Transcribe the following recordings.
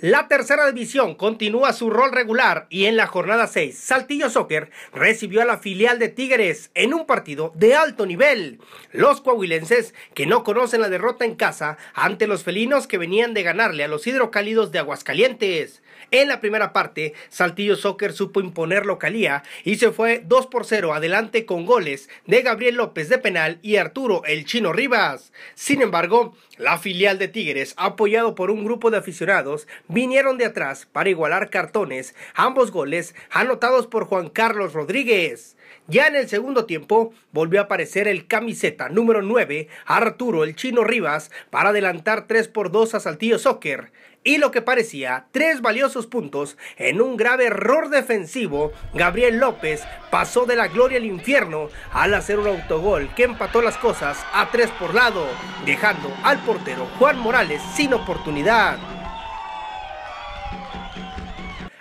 La tercera división continúa su rol regular y en la jornada 6, Saltillo Soccer recibió a la filial de Tigres en un partido de alto nivel. Los coahuilenses, que no conocen la derrota en casa ante los felinos que venían de ganarle a los hidrocálidos de Aguascalientes. En la primera parte, Saltillo Soccer supo imponer localía y se fue 2 por 0 adelante con goles de Gabriel López de penal y Arturo El Chino Rivas. Sin embargo, la filial de Tigres, apoyado por un grupo de aficionados, vinieron de atrás para igualar cartones, ambos goles anotados por Juan Carlos Rodríguez. Ya en el segundo tiempo volvió a aparecer el camiseta número 9, Arturo el Chino Rivas, para adelantar 3 por 2 a Saltillo Soccer. Y lo que parecía, tres valiosos puntos en un grave error defensivo, Gabriel López pasó de la gloria al infierno al hacer un autogol que empató las cosas a tres por lado, dejando al portero Juan Morales sin oportunidad.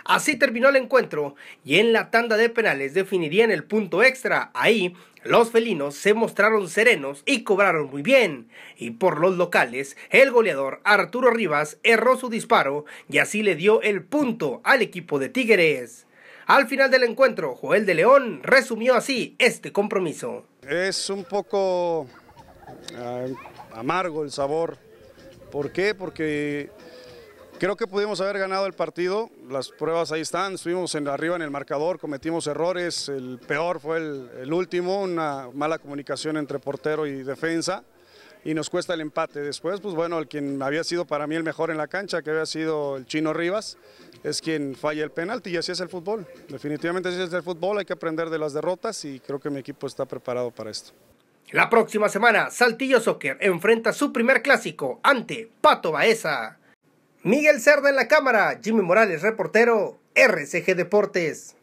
Así terminó el encuentro y en la tanda de penales definirían el punto extra. Ahí los felinos se mostraron serenos y cobraron muy bien. Y por los locales, el goleador Arturo Rivas erró su disparo y así le dio el punto al equipo de Tigres. Al final del encuentro, Joel de León resumió así este compromiso. Es un poco ah, amargo el sabor. ¿Por qué? Porque Creo que pudimos haber ganado el partido, las pruebas ahí están, estuvimos arriba en el marcador, cometimos errores, el peor fue el, último, una mala comunicación entre portero y defensa y nos cuesta el empate. Después, pues bueno, el quien había sido para mí el mejor en la cancha, que había sido el Chino Rivas, es quien falla el penalti y así es el fútbol. Definitivamente así es el fútbol, hay que aprender de las derrotas y creo que mi equipo está preparado para esto. La próxima semana, Saltillo Soccer enfrenta su primer clásico ante Pato Baeza. Miguel Cerda en la cámara, Jimmy Morales, reportero, RCG Deportes.